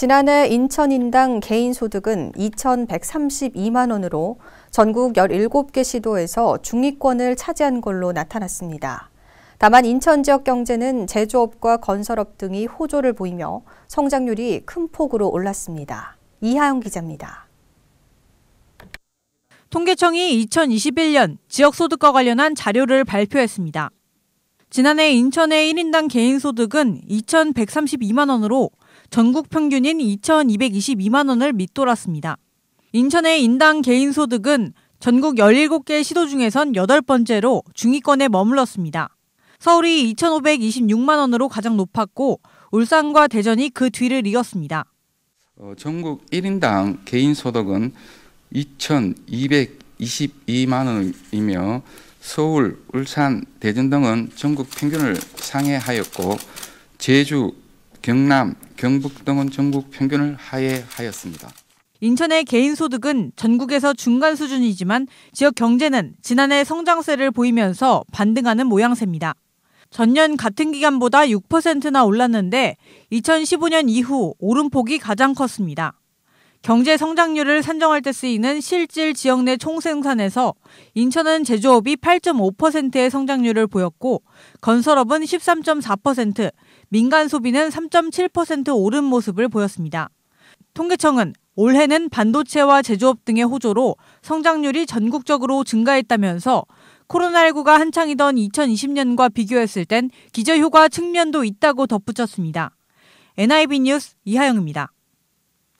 지난해 인천 인당 개인 소득은 2,132만 원으로 전국 17개 시도에서 중위권을 차지한 걸로 나타났습니다. 다만 인천 지역 경제는 제조업과 건설업 등이 호조를 보이며 성장률이 큰 폭으로 올랐습니다. 이하영 기자입니다. 통계청이 2021년 지역소득과 관련한 자료를 발표했습니다. 지난해 인천의 1인당 개인소득은 2,132만 원으로 전국 평균인 2,222만 원을 밑돌았습니다. 인천의 인당 개인 소득은 전국 17개 시도 중에선 8번째로 중위권에 머물렀습니다. 서울이 2,526만 원으로 가장 높았고 울산과 대전이 그 뒤를 이었습니다. 어, 전국 1인당 개인 소득은 2,222만 원이며 서울, 울산, 대전 등은 전국 평균을 상회하였고 제주, 경남, 경북등은 전국 평균을 하회하였습니다. 인천의 개인 소득은 전국에서 중간 수준이지만 지역 경제는 지난해 성장세를 보이면서 반등하는 모양새입니다. 전년 같은 기간보다 6%나 올랐는데 2015년 이후 오름폭이 가장 컸습니다. 경제 성장률을 산정할 때 쓰이는 실질 지역 내 총생산에서 인천은 제조업이 8.5%의 성장률을 보였고 건설업은 13.4%, 민간 소비는 3.7% 오른 모습을 보였습니다. 통계청은 올해는 반도체와 제조업 등의 호조로 성장률이 전국적으로 증가했다면서 코로나19가 한창이던 2020년과 비교했을 땐 기저효과 측면도 있다고 덧붙였습니다. NIB 뉴스 이하영입니다.